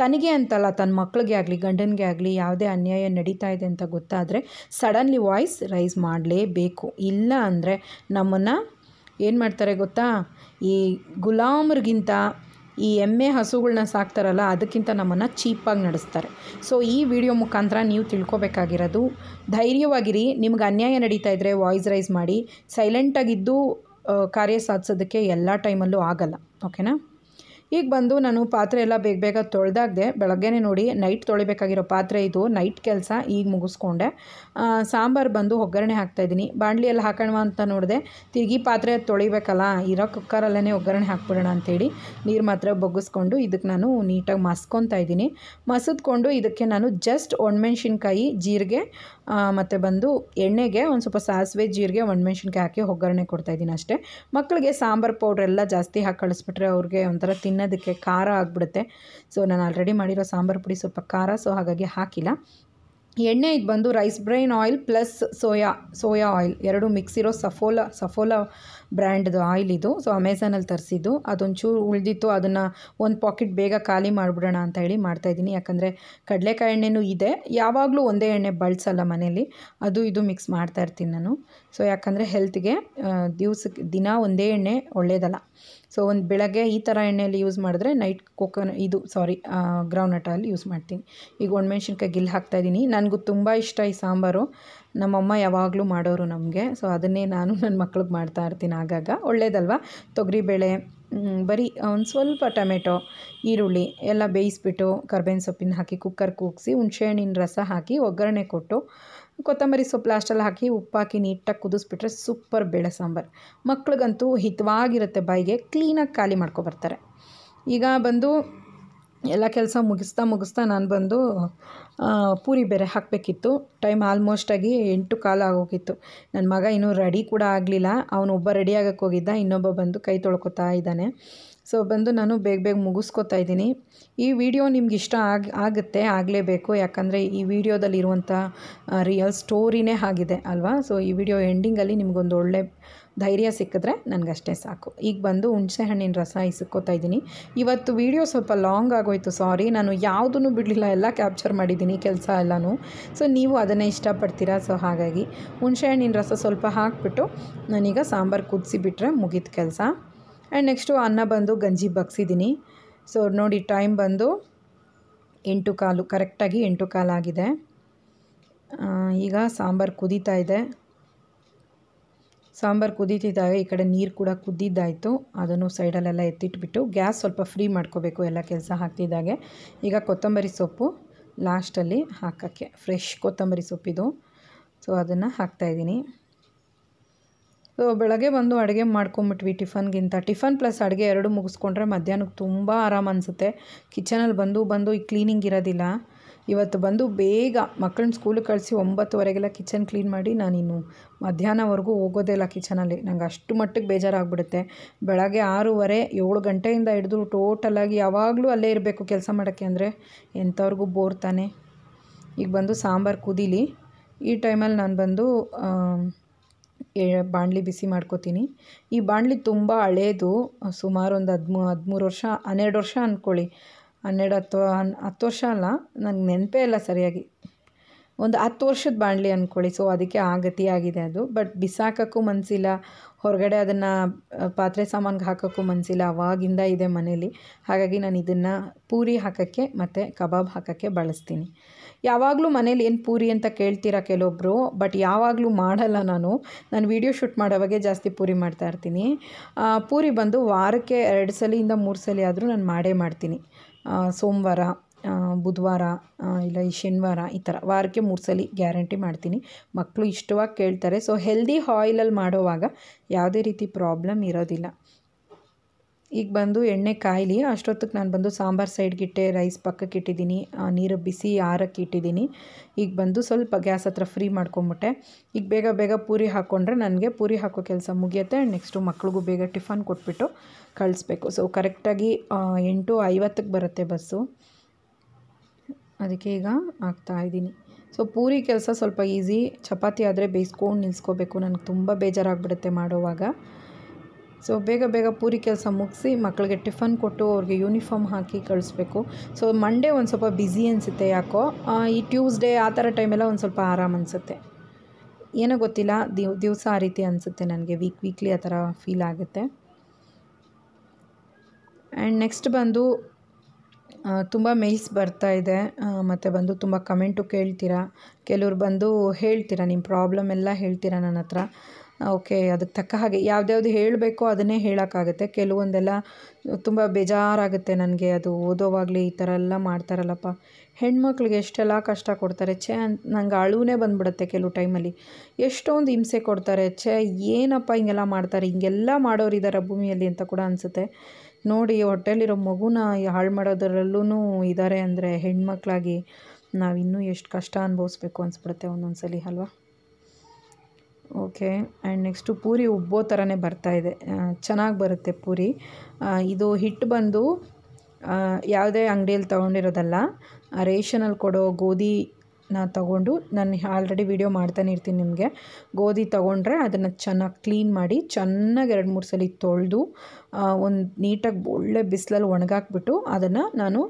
ತನಗೆ ಅಂತಲ್ಲ ತನ್ನ ಮಕ್ಕಳಿಗೆ ಆಗಲಿ ಗಂಡನಿಗೆ ಆಗಲಿ ಯಾವುದೇ ಅನ್ಯಾಯ ನಡೀತಾ ಇದೆ ಅಂತ ಗೊತ್ತಾದರೆ ಸಡನ್ಲಿ ವಾಯ್ಸ್ ರೈಸ್ ಮಾಡಲೇಬೇಕು ಇಲ್ಲ ಅಂದರೆ ನಮ್ಮನ್ನು ಏನು ಮಾಡ್ತಾರೆ ಗೊತ್ತಾ ಈ ಗುಲಾಮರಿಗಿಂತ ಈ ಎಮ್ಮೆ ಹಸುಗಳನ್ನ ಸಾಕ್ತಾರಲ್ಲ ಅದಕ್ಕಿಂತ ನಮ್ಮನ್ನು ಚೀಪಾಗಿ ನಡೆಸ್ತಾರೆ ಸೊ ಈ ವಿಡಿಯೋ ಮುಖಾಂತರ ನೀವು ತಿಳ್ಕೊಬೇಕಾಗಿರೋದು ಧೈರ್ಯವಾಗಿರಿ ನಿಮ್ಗೆ ಅನ್ಯಾಯ ನಡೀತಾ ಇದ್ದರೆ ವಾಯ್ಸ್ ರೈಸ್ ಮಾಡಿ ಸೈಲೆಂಟಾಗಿದ್ದು ಕಾರ್ಯ ಸಾಧಿಸೋದಕ್ಕೆ ಎಲ್ಲ ಟೈಮಲ್ಲೂ ಆಗಲ್ಲ ಓಕೆನಾ ಈಗ ಬಂದು ನಾನು ಪಾತ್ರೆ ಎಲ್ಲ ಬೇಗ ಬೇಗ ತೊಳೆದಾಗದೆ ಬೆಳಗ್ಗೆನೇ ನೋಡಿ ನೈಟ್ ತೊಳಿಬೇಕಾಗಿರೋ ಪಾತ್ರೆ ಇದು ನೈಟ್ ಕೆಲಸ ಈಗ ಮುಗಿಸ್ಕೊಂಡೆ ಸಾಂಬಾರು ಬಂದು ಒಗ್ಗರಣೆ ಹಾಕ್ತಾಯಿದ್ದೀನಿ ಬಾಣಲಿಯಲ್ಲಿ ಹಾಕೋಣ ಅಂತ ನೋಡಿದೆ ತಿರುಗಿ ಪಾತ್ರೆ ತೊಳಿಬೇಕಲ್ಲ ಇರೋ ಕುಕ್ಕರಲ್ಲೇ ಒಗ್ಗರಣೆ ಹಾಕ್ಬಿಡೋಣ ಅಂಥೇಳಿ ನೀರು ಮಾತ್ರ ಬೊಗ್ಗಿಸ್ಕೊಂಡು ಇದಕ್ಕೆ ನಾನು ನೀಟಾಗಿ ಮಸ್ಕೊತಾ ಇದ್ದೀನಿ ಮಸಿದ್ಕೊಂಡು ಇದಕ್ಕೆ ನಾನು ಜಸ್ಟ್ ಒಣಮೆಣ್ಸಿನ್ಕಾಯಿ ಜೀರಿಗೆ ಮತ್ತು ಬಂದು ಎಣ್ಣೆಗೆ ಒಂದು ಸ್ವಲ್ಪ ಸಾಸಿವೆ ಜೀರಿಗೆ ಒಣಮೆಣ್ಸಿನ್ಕಾಯಿ ಹಾಕಿ ಒಗ್ಗರಣೆ ಕೊಡ್ತಾಯಿದ್ದೀನಿ ಅಷ್ಟೇ ಮಕ್ಕಳಿಗೆ ಸಾಂಬಾರು ಪೌಡ್ರ್ ಎಲ್ಲ ಜಾಸ್ತಿ ಹಾಕಿ ಕಳಿಸ್ಬಿಟ್ರೆ ಅವ್ರಿಗೆ ಒಂಥರ ತಿನ್ನೋದಕ್ಕೆ ಖಾರ ಆಗಿಬಿಡುತ್ತೆ ಸೊ ನಾನು ಆಲ್ರೆಡಿ ಮಾಡಿರೋ ಸಾಂಬಾರು ಪುಡಿ ಸ್ವಲ್ಪ ಖಾರ ಸೊ ಹಾಗಾಗಿ ಹಾಕಿಲ್ಲ ಎಣ್ಣೆ ಇದು ಬಂದು rice bran oil plus soya soya oil ಎರಡು ಮಿಕ್ಸ್ ಇರೋ ಸಫೋಲಾ ಸಫೋಲಾ ಬ್ರ್ಯಾಂಡ್ದು ಆಯಿಲ್ ಇದು ಸೊ ಅಮೆಝಾನಲ್ಲಿ ತರಿಸಿದ್ದು ಅದೊಂಚೂರು ಉಳಿದಿತ್ತು ಅದನ್ನು ಒಂದು ಪಾಕೆಟ್ ಬೇಗ ಖಾಲಿ ಮಾಡಿಬಿಡೋಣ ಅಂತ ಹೇಳಿ ಮಾಡ್ತಾಯಿದ್ದೀನಿ ಯಾಕಂದರೆ ಕಡಲೆಕಾಯಿ ಎಣ್ಣೆನೂ ಇದೆ ಯಾವಾಗಲೂ ಒಂದೇ ಎಣ್ಣೆ ಬಳಸಲ್ಲ ಮನೆಯಲ್ಲಿ ಅದು ಇದು ಮಿಕ್ಸ್ ಮಾಡ್ತಾಯಿರ್ತೀನಿ ನಾನು ಸೊ ಯಾಕಂದರೆ ಹೆಲ್ತ್ಗೆ ದಿವ್ಸಕ್ಕೆ ದಿನ ಒಂದೇ ಎಣ್ಣೆ ಒಳ್ಳೆಯದಲ್ಲ ಸೊ ಒಂದು ಬೆಳಗ್ಗೆ ಈ ಥರ ಎಣ್ಣೆಯಲ್ಲಿ ಯೂಸ್ ಮಾಡಿದ್ರೆ ನೈಟ್ ಕೋಕೋನ ಇದು ಸಾರಿ ನಟ ಅಲ್ಲಿ ಯೂಸ್ ಮಾಡ್ತೀನಿ ಈಗ ಒಣಮೆಣ್ಸಿನ್ಕಾಯಿ ಗಿಲ್ ಹಾಕ್ತಾಯಿದ್ದೀನಿ ನನಗೂ ತುಂಬ ಇಷ್ಟ ಈ ಸಾಂಬಾರು ನಮ್ಮಮ್ಮ ಯಾವಾಗಲೂ ಮಾಡೋರು ನಮಗೆ ಸೊ ಅದನ್ನೇ ನಾನು ನನ್ನ ಮಕ್ಳಿಗೆ ಮಾಡ್ತಾ ಇರ್ತೀನಿ ಆಗಾಗ ಒಳ್ಳೇದಲ್ವ ತೊಗರಿಬೇಳೆ ಬರೀ ಒಂದು ಸ್ವಲ್ಪ ಟೊಮೆಟೊ ಈರುಳ್ಳಿ ಎಲ್ಲ ಬೇಯಿಸ್ಬಿಟ್ಟು ಕರ್ಬೇವಿನ ಸೊಪ್ಪಿನ ಹಾಕಿ ಕುಕ್ಕರ್ ಕೂಗಿಸಿ ಹುಣಸೆಹಣ್ಣಿನ ರಸ ಹಾಕಿ ಒಗ್ಗರಣೆ ಕೊಟ್ಟು ಕೊತ್ತಂಬರಿ ಸೊಪ್ಪು ಲಾಸ್ಟಲ್ಲಿ ಹಾಕಿ ಉಪ್ಪಾಕಿ ನೀಟಾಗಿ ಕುದಿಸ್ಬಿಟ್ರೆ ಸೂಪರ್ ಬೇಳೆ ಸಾಂಬಾರು ಮಕ್ಳಿಗಂತೂ ಹಿತವಾಗಿರುತ್ತೆ ಬಾಯಿಗೆ ಕ್ಲೀನಾಗಿ ಖಾಲಿ ಮಾಡ್ಕೊಬರ್ತಾರೆ ಈಗ ಬಂದು ಎಲ್ಲ ಕೆಲಸ ಮುಗಿಸ್ತಾ ಮುಗಿಸ್ತಾ ನಾನು ಬಂದು ಪೂರಿ ಬೇರೆ ಹಾಕಬೇಕಿತ್ತು ಟೈಮ್ ಆಲ್ಮೋಸ್ಟಾಗಿ ಎಂಟು ಕಾಲ ಆಗೋಗಿತ್ತು ನನ್ನ ಮಗ ಇನ್ನೂ ರೆಡಿ ಕೂಡ ಆಗಲಿಲ್ಲ ಅವನೊಬ್ಬ ರೆಡಿ ಆಗೋಕ್ಕೆ ಹೋಗಿದ್ದ ಇನ್ನೊಬ್ಬ ಬಂದು ಕೈ ತೊಳ್ಕೊತಾ ಇದ್ದಾನೆ ಸೊ ಬಂದು ನಾನು ಬೇಗ ಬೇಗ ಮುಗಿಸ್ಕೊತಾ ಇದ್ದೀನಿ ಈ ವಿಡಿಯೋ ನಿಮ್ಗೆ ಇಷ್ಟ ಆಗಿ ಆಗುತ್ತೆ ಆಗಲೇಬೇಕು ಯಾಕಂದರೆ ಈ ವಿಡಿಯೋದಲ್ಲಿರುವಂಥ ರಿಯಲ್ ಸ್ಟೋರಿನೇ ಆಗಿದೆ ಅಲ್ವಾ ಸೊ ಈ ವಿಡಿಯೋ ಎಂಡಿಂಗಲ್ಲಿ ನಿಮಗೊಂದು ಒಳ್ಳೆ ಧೈರ್ಯ ಸಿಕ್ಕಿದ್ರೆ ನನಗಷ್ಟೇ ಸಾಕು ಈಗ ಬಂದು ಹುಣಸೆಹಣ್ಣಿನ ರಸ ಇಸ್ಕೋತಾ ಇದ್ದೀನಿ ಇವತ್ತು ವಿಡಿಯೋ ಸ್ವಲ್ಪ ಲಾಂಗ್ ಆಗೋಯ್ತು ಸಾರಿ ನಾನು ಯಾವುದೂ ಬಿಡಲಿಲ್ಲ ಎಲ್ಲ ಕ್ಯಾಪ್ಚರ್ ಮಾಡಿದ್ದೀನಿ ಕೆಲಸ ಎಲ್ಲನೂ ಸೊ ನೀವು ಅದನ್ನೇ ಇಷ್ಟಪಡ್ತೀರಾ ಸೊ ಹಾಗಾಗಿ ಹುಣಸೆಹಣ್ಣಿನ ರಸ ಸ್ವಲ್ಪ ಹಾಕಿಬಿಟ್ಟು ನಾನೀಗ ಸಾಂಬಾರು ಕುದಿಸಿಬಿಟ್ರೆ ಮುಗಿದ ಕೆಲಸ ಆ್ಯಂಡ್ ನೆಕ್ಸ್ಟು ಅನ್ನ ಬಂದು ಗಂಜಿ ಬಗ್ಸಿದ್ದೀನಿ ಸೊ ನೋಡಿ ಟೈಮ್ ಬಂದು ಎಂಟು ಕಾಲು ಕರೆಕ್ಟಾಗಿ ಎಂಟು ಆಗಿದೆ ಈಗ ಸಾಂಬಾರು ಕುದೀತಾ ಇದೆ ಸಾಂಬಾರು ಕುದೀತಿದ್ದಾಗ ಈ ಕಡೆ ನೀರು ಕೂಡ ಕುದ್ದಿದ್ದಾಯಿತು ಅದನ್ನು ಸೈಡಲ್ಲೆಲ್ಲ ಎತ್ತಿಟ್ಬಿಟ್ಟು ಗ್ಯಾಸ್ ಸ್ವಲ್ಪ ಫ್ರೀ ಮಾಡ್ಕೋಬೇಕು ಎಲ್ಲ ಕೆಲಸ ಹಾಕ್ತಿದ್ದಾಗೆ ಈಗ ಕೊತ್ತಂಬರಿ ಸೊಪ್ಪು ಲಾಸ್ಟಲ್ಲಿ ಹಾಕೋಕ್ಕೆ ಫ್ರೆಶ್ ಕೊತ್ತಂಬರಿ ಸೊಪ್ಪಿದು ಸೊ ಅದನ್ನು ಹಾಕ್ತಾಯಿದ್ದೀನಿ ಸೊ ಬೆಳಗ್ಗೆ ಬಂದು ಅಡುಗೆ ಮಾಡ್ಕೊಂಬಿಟ್ವಿ ಟಿಫನ್ಗಿಂತ ಟಿಫನ್ ಪ್ಲಸ್ ಅಡುಗೆ ಎರಡು ಮುಗಿಸ್ಕೊಂಡ್ರೆ ಮಧ್ಯಾಹ್ನಕ್ಕೆ ತುಂಬ ಆರಾಮ ಅನಿಸುತ್ತೆ ಕಿಚನಲ್ಲಿ ಬಂದು ಬಂದು ಈ ಕ್ಲೀನಿಂಗ್ ಇರೋದಿಲ್ಲ ಇವತ್ತು ಬಂದು ಬೇಗ ಮಕ್ಕಳನ್ನ ಸ್ಕೂಲಿಗೆ ಕಳಿಸಿ ಒಂಬತ್ತುವರೆಗೆಲ್ಲ ಕಿಚನ್ ಕ್ಲೀನ್ ಮಾಡಿ ನಾನಿನ್ನು ಮಧ್ಯಾಹ್ನವರೆಗೂ ಹೋಗೋದೇ ಇಲ್ಲ ಕಿಚನಲ್ಲಿ ನಂಗೆ ಅಷ್ಟು ಮಟ್ಟಿಗೆ ಬೇಜಾರಾಗ್ಬಿಡುತ್ತೆ ಬೆಳಗ್ಗೆ ಆರೂವರೆ ಏಳು ಗಂಟೆಯಿಂದ ಹಿಡಿದು ಟೋಟಲಾಗಿ ಯಾವಾಗಲೂ ಅಲ್ಲೇ ಇರಬೇಕು ಕೆಲಸ ಮಾಡೋಕ್ಕೆ ಅಂದರೆ ಎಂಥವ್ರಿಗೂ ಬೋರ್ ತಾನೆ ಈಗ ಬಂದು ಸಾಂಬಾರು ಕುದೀಲಿ ಈ ಟೈಮಲ್ಲಿ ನಾನು ಬಂದು ಬಾಣಲಿ ಬಿಸಿ ಮಾಡ್ಕೋತೀನಿ ಈ ಬಾಣಲಿ ತುಂಬ ಹಳೇದು ಸುಮಾರು ಒಂದು ಹದಿಮೂ ಹದಿಮೂರು ವರ್ಷ ಹನ್ನೆರಡು ವರ್ಷ ಅಂದ್ಕೊಳ್ಳಿ ಹನ್ನೆರಡು ಹತ್ತು ಹತ್ತು ವರ್ಷ ಅಲ್ಲ ನನಗೆ ನೆನಪೇ ಇಲ್ಲ ಸರಿಯಾಗಿ ಒಂದು ಹತ್ತು ವರ್ಷದ ಬಾಣಲಿ ಅಂದ್ಕೊಳ್ಳಿ ಸೊ ಅದಕ್ಕೆ ಆ ಗತಿಯಾಗಿದೆ ಅದು ಬಟ್ ಬಿಸಾಕೋಕ್ಕೂ ಮನಸ್ಸಿಲ್ಲ ಹೊರಗಡೆ ಅದನ್ನು ಪಾತ್ರೆ ಸಾಮಾನಿಗೆ ಹಾಕೋಕ್ಕೂ ಮನಸ್ಸಿಲ್ಲ ಅವಾಗಿಂದ ಇದೆ ಮನೇಲಿ ಹಾಗಾಗಿ ನಾನು ಇದನ್ನು ಪೂರಿ ಹಾಕೋಕ್ಕೆ ಮತ್ತು ಕಬಾಬ್ ಹಾಕೋಕ್ಕೆ ಬಳಸ್ತೀನಿ ಯಾವಾಗಲೂ ಮನೇಲಿ ಏನು ಪೂರಿ ಅಂತ ಕೇಳ್ತೀರಾ ಕೆಲವೊಬ್ಬರು ಬಟ್ ಯಾವಾಗಲೂ ಮಾಡಲ್ಲ ನಾನು ನಾನು ವೀಡಿಯೋ ಶೂಟ್ ಮಾಡೋವಾಗೆ ಜಾಸ್ತಿ ಪೂರಿ ಮಾಡ್ತಾಯಿರ್ತೀನಿ ಪೂರಿ ಬಂದು ವಾರಕ್ಕೆ ಎರಡು ಸಲಿಯಿಂದ ಮೂರು ಸಲ ಆದರೂ ನಾನು ಮಾಡೇ ಮಾಡ್ತೀನಿ ಸೋಮವಾರ ಬುಧವಾರ ಇಲ್ಲ ಈ ಶನಿವಾರ ಈ ಥರ ವಾರಕ್ಕೆ ಮೂರು ಸಲ ಗ್ಯಾರಂಟಿ ಮಾಡ್ತೀನಿ ಮಕ್ಕಳು ಇಷ್ಟವಾಗಿ ಕೇಳ್ತಾರೆ ಸೊ ಹೆಲ್ದಿ ಆಯಿಲಲ್ಲಿ ಮಾಡೋವಾಗ ಯಾವುದೇ ರೀತಿ ಪ್ರಾಬ್ಲಮ್ ಇರೋದಿಲ್ಲ ಈಗ ಬಂದು ಎಣ್ಣೆ ಕಾಯಲಿ ಅಷ್ಟೊತ್ತಿಗೆ ನಾನು ಬಂದು ಸಾಂಬಾರು ಸೈಡ್ಗಿಟ್ಟೆ ರೈಸ್ ಪಕ್ಕಕ್ಕೆ ಇಟ್ಟಿದ್ದೀನಿ ನೀರು ಬಿಸಿ ಆರಕ್ಕೆ ಇಟ್ಟಿದ್ದೀನಿ ಈಗ ಬಂದು ಸ್ವಲ್ಪ ಗ್ಯಾಸ್ ಹತ್ರ ಫ್ರೀ ಮಾಡ್ಕೊಂಬಿಟ್ಟೆ ಈಗ ಬೇಗ ಬೇಗ ಪೂರಿ ಹಾಕ್ಕೊಂಡ್ರೆ ನನಗೆ ಪೂರಿ ಹಾಕೋ ಕೆಲಸ ಮುಗಿಯುತ್ತೆ ನೆಕ್ಸ್ಟು ಮಕ್ಳಿಗೂ ಬೇಗ ಟಿಫನ್ ಕೊಟ್ಬಿಟ್ಟು ಕಳಿಸ್ಬೇಕು ಸೊ ಕರೆಕ್ಟಾಗಿ ಎಂಟು ಐವತ್ತಕ್ಕೆ ಬರುತ್ತೆ ಬಸ್ಸು ಅದಕ್ಕೆ ಈಗ ಹಾಕ್ತಾಯಿದ್ದೀನಿ ಸೊ ಪೂರಿ ಕೆಲಸ ಸ್ವಲ್ಪ ಈಸಿ ಚಪಾತಿ ಆದರೆ ಬೇಯಿಸ್ಕೊಂಡು ನಿಲ್ಲಿಸ್ಕೋಬೇಕು ನನಗೆ ತುಂಬ ಬೇಜಾರಾಗ್ಬಿಡುತ್ತೆ ಮಾಡೋವಾಗ ಸೊ ಬೇಗ ಬೇಗ ಪೂರಿ ಕೆಲಸ ಮುಗಿಸಿ ಮಕ್ಕಳಿಗೆ ಟಿಫನ್ ಕೊಟ್ಟು ಅವ್ರಿಗೆ ಯೂನಿಫಾರ್ಮ್ ಹಾಕಿ ಕಳಿಸ್ಬೇಕು ಸೊ ಮಂಡೇ ಒಂದು ಸ್ವಲ್ಪ ಬ್ಯುಸಿ ಅನಿಸುತ್ತೆ ಯಾಕೋ ಈ ಟ್ಯೂಸ್ಡೇ ಆ ಥರ ಟೈಮೆಲ್ಲ ಒಂದು ಸ್ವಲ್ಪ ಆರಾಮ್ ಅನಿಸುತ್ತೆ ಏನೋ ಗೊತ್ತಿಲ್ಲ ದಿವ್ ದಿವಸ ಆ ರೀತಿ ಅನಿಸುತ್ತೆ ನನಗೆ ವೀಕ್ ವೀಕ್ಲಿ ಆ ಥರ ಫೀಲ್ ಆಗುತ್ತೆ ಆ್ಯಂಡ್ ನೆಕ್ಸ್ಟ್ ಬಂದು ತುಂಬ ಮೇಲ್ಸ್ ಬರ್ತಾ ಇದೆ ಮತ್ತು ಬಂದು ತುಂಬ ಕಮೆಂಟು ಕೇಳ್ತೀರಾ ಕೆಲವ್ರು ಬಂದು ಹೇಳ್ತೀರಾ ನಿಮ್ಮ ಪ್ರಾಬ್ಲಮ್ ಎಲ್ಲ ಹೇಳ್ತೀರಾ ನನ್ನ ಹತ್ರ ಓಕೆ ಅದಕ್ಕೆ ತಕ್ಕ ಹಾಗೆ ಯಾವ್ದ್ಯಾವ್ದು ಹೇಳಬೇಕೋ ಅದನ್ನೇ ಹೇಳೋಕ್ಕಾಗುತ್ತೆ ಕೆಲವೊಂದೆಲ್ಲ ತುಂಬ ಬೇಜಾರಾಗುತ್ತೆ ನನಗೆ ಅದು ಓದೋವಾಗಲಿ ಈ ಥರ ಎಲ್ಲ ಮಾಡ್ತಾರಲ್ಲಪ್ಪ ಹೆಣ್ಮಕ್ಳಿಗೆ ಎಷ್ಟೆಲ್ಲ ಕಷ್ಟ ಕೊಡ್ತಾರೆ ಛೇ ಅಂತ ನಂಗೆ ಅಳುವೇ ಬಂದ್ಬಿಡುತ್ತೆ ಕೆಲವು ಟೈಮಲ್ಲಿ ಎಷ್ಟೊಂದು ಹಿಂಸೆ ಕೊಡ್ತಾರೆ ಛೇ ಏನಪ್ಪ ಹಿಂಗೆಲ್ಲ ಮಾಡ್ತಾರೆ ಹಿಂಗೆಲ್ಲ ಮಾಡೋರಿದ್ದಾರೆ ಭೂಮಿಯಲ್ಲಿ ಅಂತ ಕೂಡ ಅನಿಸುತ್ತೆ ನೋಡಿ ಹೊಟ್ಟೆಲಿರೋ ಮಗುನ ಹಾಳು ಮಾಡೋದರಲ್ಲೂ ಇದ್ದಾರೆ ಅಂದರೆ ಹೆಣ್ಮಕ್ಳಾಗಿ ನಾವಿನ್ನೂ ಎಷ್ಟು ಕಷ್ಟ ಅನುಭವಿಸ್ಬೇಕು ಅನಿಸ್ಬಿಡುತ್ತೆ ಒಂದೊಂದು ಸಲ ಅಲ್ವಾ ಓಕೆ ಆ್ಯಂಡ್ ನೆಕ್ಸ್ಟು ಪೂರಿ ಉಬ್ಬೋ ಥರನೇ ಬರ್ತಾಯಿದೆ ಚೆನ್ನಾಗಿ ಬರುತ್ತೆ ಪೂರಿ ಇದು ಹಿಟ್ಟು ಬಂದು ಯಾವುದೇ ಅಂಗಡಿಯಲ್ಲಿ ತೊಗೊಂಡಿರೋದಲ್ಲ ರೇಷನಲ್ಲಿ ಕೊಡೋ ಗೋಧಿನ ನಾ ತೊಗೊಂಡು ನಾನು ಆಲ್ರೆಡಿ ವೀಡಿಯೋ ಮಾಡ್ತಾನೆ ಇರ್ತೀನಿ ನಿಮಗೆ ಗೋಧಿ ತೊಗೊಂಡ್ರೆ ಅದನ್ನು ಚೆನ್ನಾಗಿ ಕ್ಲೀನ್ ಮಾಡಿ ಚೆನ್ನಾಗಿ ಎರಡು ಮೂರು ಸಲ ತೊಳೆದು ಒಂದು ನೀಟಾಗಿ ಒಳ್ಳೆ ಬಿಸಿಲಲ್ಲಿ ಒಣಗಾಕ್ಬಿಟ್ಟು ಅದನ್ನು ನಾನು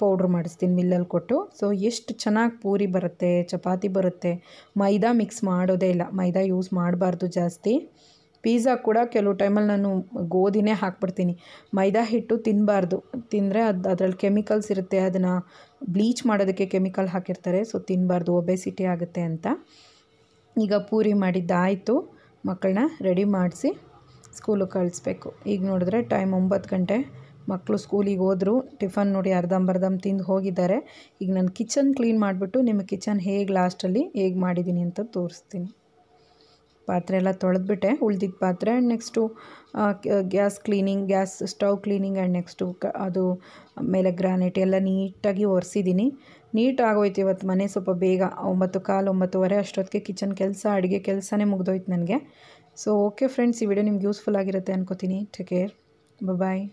ಪೌಡ್ರ್ ಮಾಡಿಸ್ತೀನಿ ಮಿಲ್ಲಲ್ಲಿ ಕೊಟ್ಟು ಸೊ ಎಷ್ಟು ಚೆನ್ನಾಗಿ ಪೂರಿ ಬರುತ್ತೆ ಚಪಾತಿ ಬರುತ್ತೆ ಮೈದಾ ಮಿಕ್ಸ್ ಮಾಡೋದೇ ಇಲ್ಲ ಮೈದಾ ಯೂಸ್ ಮಾಡಬಾರ್ದು ಜಾಸ್ತಿ ಪಿಜ್ಜಾ ಕೂಡ ಕೆಲವು ಟೈಮಲ್ಲಿ ನಾನು ಗೋಧಿನೇ ಹಾಕ್ಬಿಡ್ತೀನಿ ಮೈದಾ ಹಿಟ್ಟು ತಿನ್ನಬಾರ್ದು ತಿಂದರೆ ಅದು ಅದರಲ್ಲಿ ಕೆಮಿಕಲ್ಸ್ ಇರುತ್ತೆ ಅದನ್ನು ಬ್ಲೀಚ್ ಮಾಡೋದಕ್ಕೆ ಕೆಮಿಕಲ್ ಹಾಕಿರ್ತಾರೆ ಸೊ ತಿನ್ನಬಾರ್ದು ಒಬೆಸಿಟಿ ಆಗುತ್ತೆ ಅಂತ ಈಗ ಪೂರಿ ಮಾಡಿದ್ದಾಯಿತು ಮಕ್ಕಳನ್ನ ರೆಡಿ ಮಾಡಿಸಿ ಸ್ಕೂಲಿಗೆ ಕಳಿಸ್ಬೇಕು ಈಗ ನೋಡಿದ್ರೆ ಟೈಮ್ ಒಂಬತ್ತು ಗಂಟೆ ಮಕ್ಕಳು ಸ್ಕೂಲಿಗೆ ಹೋದರು ಟಿಫನ್ ನೋಡಿ ಅರ್ಧಂಬರ್ಧಂ ತಿಂದು ಹೋಗಿದ್ದಾರೆ ಈಗ ನಾನು ಕಿಚನ್ ಕ್ಲೀನ್ ಮಾಡಿಬಿಟ್ಟು ನಿಮ್ಮ ಕಿಚನ್ ಹೇಗೆ ಲಾಸ್ಟಲ್ಲಿ ಹೇಗೆ ಮಾಡಿದ್ದೀನಿ ಅಂತ ತೋರಿಸ್ತೀನಿ ಪಾತ್ರೆ ಎಲ್ಲ ತೊಳೆದ್ಬಿಟ್ಟೆ ಉಳ್ದಿದ್ದ ಪಾತ್ರೆ and next gas cleaning gas stove cleaning and next ಕ ಅದು ಮೇಲೆ ಗ್ರಾನೈಟ್ ಎಲ್ಲ ನೀಟಾಗಿ ಒರೆಸಿದ್ದೀನಿ ನೀಟಾಗೋಯ್ತು ಇವತ್ತು ಮನೆ ಸ್ವಲ್ಪ ಬೇಗ ಒಂಬತ್ತು ಕಾಲು ಒಂಬತ್ತುವರೆ ಅಷ್ಟೊತ್ತಿಗೆ ಕಿಚನ್ ಕೆಲಸ ಅಡುಗೆ ಕೆಲಸನೇ ಮುಗ್ದೋಯ್ತು ನನಗೆ ಸೊ ಓಕೆ ಫ್ರೆಂಡ್ಸ್ ಈ ವಿಡಿಯೋ ನಿಮ್ಗೆ ಯೂಸ್ಫುಲ್ ಆಗಿರುತ್ತೆ ಅನ್ಕೋತೀನಿ ಟೇಕ್ ಕೇರ್ ಬಾಯ್